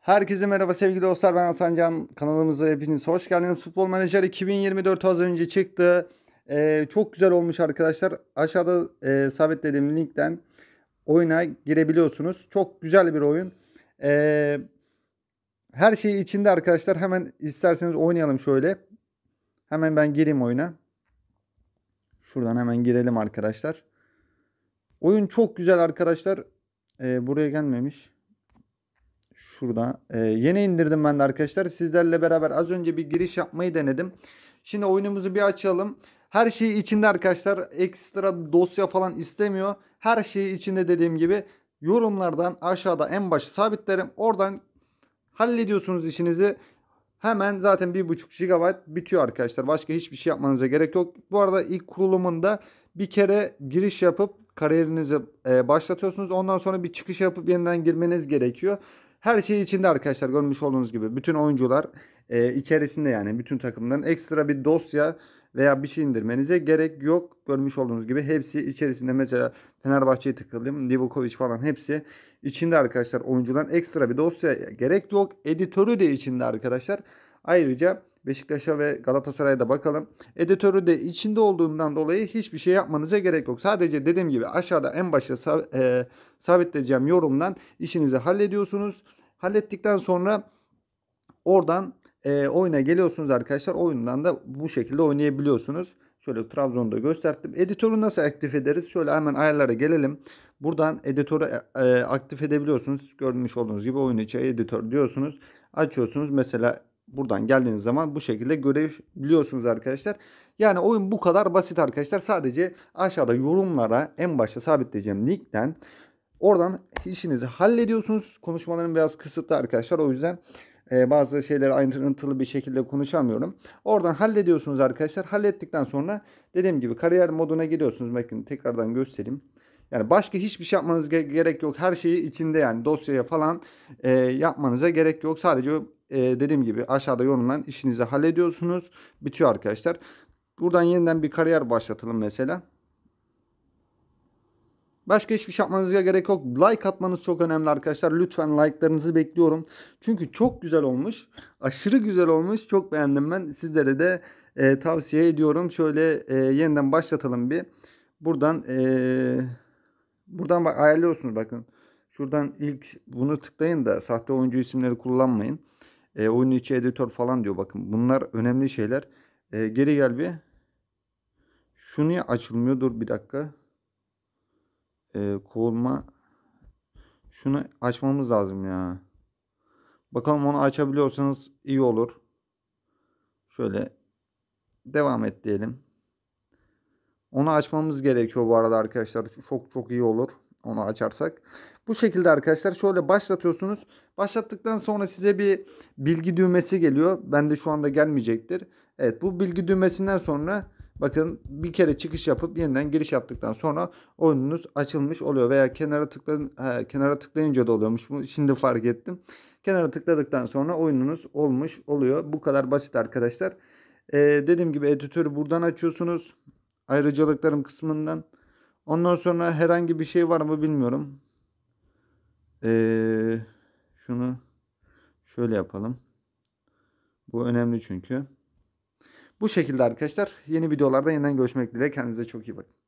Herkese merhaba sevgili dostlar ben Hasan Can kanalımıza hepiniz hoş geldiniz. Futbol Manager 2024 az önce çıktı. Ee, çok güzel olmuş arkadaşlar. Aşağıda e, sabitlediğim linkten oyuna girebiliyorsunuz. Çok güzel bir oyun. Ee, her şey içinde arkadaşlar. Hemen isterseniz oynayalım şöyle. Hemen ben gireyim oyuna. Şuradan hemen girelim arkadaşlar. Oyun çok güzel arkadaşlar. Ee, buraya gelmemiş. Şurada. Ee, yeni indirdim ben de arkadaşlar. Sizlerle beraber az önce bir giriş yapmayı denedim. Şimdi oyunumuzu bir açalım. Her şeyi içinde arkadaşlar. Ekstra dosya falan istemiyor. Her şeyi içinde dediğim gibi yorumlardan aşağıda en başı sabitlerim. Oradan hallediyorsunuz işinizi. Hemen zaten 1.5 GB bitiyor arkadaşlar. Başka hiçbir şey yapmanıza gerek yok. Bu arada ilk kurulumunda bir kere giriş yapıp kariyerinizi e, başlatıyorsunuz. Ondan sonra bir çıkış yapıp yeniden girmeniz gerekiyor. Her şey içinde arkadaşlar görmüş olduğunuz gibi. Bütün oyuncular e, içerisinde yani bütün takımların ekstra bir dosya veya bir şey indirmenize gerek yok. Görmüş olduğunuz gibi hepsi içerisinde mesela Fenerbahçe'yi tıkladım. Livakovic falan hepsi içinde arkadaşlar oyuncuların ekstra bir dosya gerek yok. Editörü de içinde arkadaşlar. Ayrıca Beşiktaş'a ve Galatasaray'a da bakalım. Editörü de içinde olduğundan dolayı hiçbir şey yapmanıza gerek yok. Sadece dediğim gibi aşağıda en başta e, sabitleyeceğim yorumdan işinizi hallediyorsunuz. Hallettikten sonra oradan e, oyuna geliyorsunuz arkadaşlar. Oyundan da bu şekilde oynayabiliyorsunuz. Şöyle Trabzon'da gösterdim. Editörü nasıl aktif ederiz? Şöyle hemen ayarlara gelelim. Buradan editörü e, e, aktif edebiliyorsunuz. Görmüş olduğunuz gibi oyun içi editör diyorsunuz. Açıyorsunuz. Mesela buradan geldiğiniz zaman bu şekilde görebiliyorsunuz arkadaşlar. Yani oyun bu kadar basit arkadaşlar. Sadece aşağıda yorumlara en başta sabitleyeceğim Nickten. Oradan işinizi hallediyorsunuz. Konuşmalarım biraz kısıtlı arkadaşlar. O yüzden e, bazı şeyleri ayrıntılı bir şekilde konuşamıyorum. Oradan hallediyorsunuz arkadaşlar. Hallettikten sonra dediğim gibi kariyer moduna giriyorsunuz. Bakın tekrardan göstereyim. Yani başka hiçbir şey yapmanız gerek yok. Her şeyi içinde yani dosyaya falan e, yapmanıza gerek yok. Sadece e, dediğim gibi aşağıda yorumlan işinizi hallediyorsunuz. Bitiyor arkadaşlar. Buradan yeniden bir kariyer başlatalım mesela. Başka hiçbir şey yapmanıza gerek yok. Like atmanız çok önemli arkadaşlar. Lütfen like'larınızı bekliyorum. Çünkü çok güzel olmuş. Aşırı güzel olmuş. Çok beğendim ben. Sizlere de e, tavsiye ediyorum. Şöyle e, yeniden başlatalım bir. Buradan e, buradan bak ayarlıyorsunuz bakın. Şuradan ilk bunu tıklayın da sahte oyuncu isimleri kullanmayın. E, oyun içi editör falan diyor bakın. Bunlar önemli şeyler. E, geri gel bir. Şu açılmıyor? Dur bir dakika e, ee, kovulma şunu açmamız lazım ya. Bakalım onu açabiliyorsanız iyi olur. Şöyle devam et diyelim. Onu açmamız gerekiyor bu arada arkadaşlar. Çok çok iyi olur onu açarsak. Bu şekilde arkadaşlar şöyle başlatıyorsunuz. Başlattıktan sonra size bir bilgi düğmesi geliyor. Bende şu anda gelmeyecektir. Evet bu bilgi düğmesinden sonra Bakın bir kere çıkış yapıp yeniden giriş yaptıktan sonra oyununuz açılmış oluyor veya kenara tıklayın he, kenara tıklayınca da oluyormuş. Bunu şimdi fark ettim. Kenara tıkladıktan sonra oyununuz olmuş oluyor. Bu kadar basit arkadaşlar. Ee, dediğim gibi editörü buradan açıyorsunuz. Ayrıcalıklarım kısmından. Ondan sonra herhangi bir şey var mı bilmiyorum. Ee, şunu şöyle yapalım. Bu önemli çünkü. Bu şekilde arkadaşlar. Yeni videolarda yeniden görüşmek dileğiyle. Kendinize çok iyi bakın.